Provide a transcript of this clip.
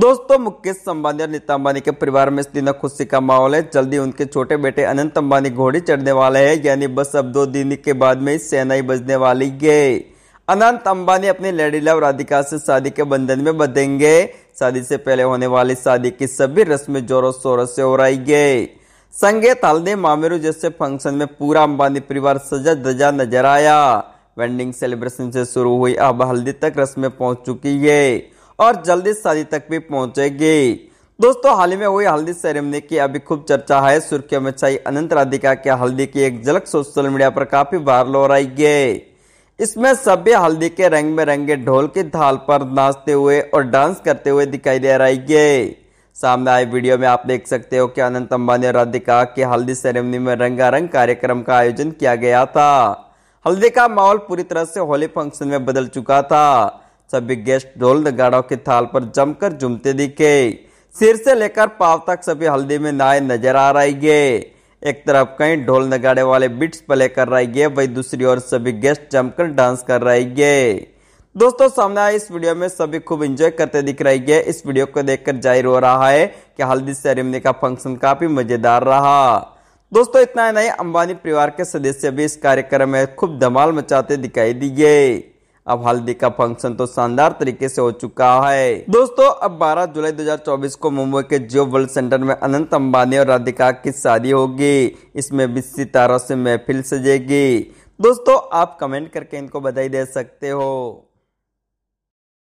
दोस्तों मुकेश अंबानी और नीता अंबानी के परिवार में इस दिन खुशी का माहौल है जल्दी उनके छोटे बेटे अनंत अंबानी घोड़ी चढ़ने वाले हैं यानी बस अब दो दिन के बाद में ही सेनाई बजने वाली है अनंत अंबानी अपनी लेडी लव राधिका से शादी के बंधन में बंधेंगे शादी से पहले होने वाली शादी की सभी रस्में जोरों शोरों से हो रही है संगीत हल्दी मामेरू जैसे फंक्शन में पूरा अंबानी परिवार सजा धजा नजर आया वेडिंग सेलिब्रेशन से शुरू हुई अब हल्दी तक रस्में पहुंच चुकी है और जल्दी शादी तक भी पहुंचेगी दोस्तों हाल ही में हुई हल्दी सेरेमनी की अभी खूब चर्चा है सुर्खियों में छाई अनंत राधिका के हल्दी की एक झलक सोशल मीडिया पर काफी वायरल हो रही है इसमें सभी हल्दी के रंग में रंगे ढोल की थाल पर नाचते हुए और डांस करते हुए दिखाई दे रही है सामने आए वीडियो में आप देख सकते हो कि अनंत अंबानी और राधिका की हल्दी सेरेमनी में रंगारंग कार्यक्रम का आयोजन किया गया था हल्दी का माहौल पूरी तरह से होली फंक्शन में बदल चुका था सभी गेस्ट ढोल नगाड़ों की थाल पर जमकर झूमते दिखे सिर से लेकर पाव तक सभी हल्दी में नाए नजर आ रही है एक तरफ कई ढोल नगाड़े वाले बिट्स प्ले कर रही है वही दूसरी ओर सभी गेस्ट जमकर डांस कर रही है दोस्तों सामने आए इस वीडियो में सभी खूब एंजॉय करते दिख रही है इस वीडियो को देखकर जाहिर हो रहा है कि हल्दी सेरेमनी का फंक्शन काफी मजेदार रहा दोस्तों इतना ही नहीं अंबानी परिवार के सदस्य भी इस कार्यक्रम में खूब धमाल मचाते दिखाई दिए अब हल्दी का फंक्शन तो शानदार तरीके से हो चुका है दोस्तों अब 12 जुलाई 2024 को मुंबई के जियो वर्ल्ड सेंटर में अनंत अंबानी और राधिका की शादी होगी इसमें बीस सितारों से महफिल सजेगी दोस्तों आप कमेंट करके इनको बधाई दे सकते हो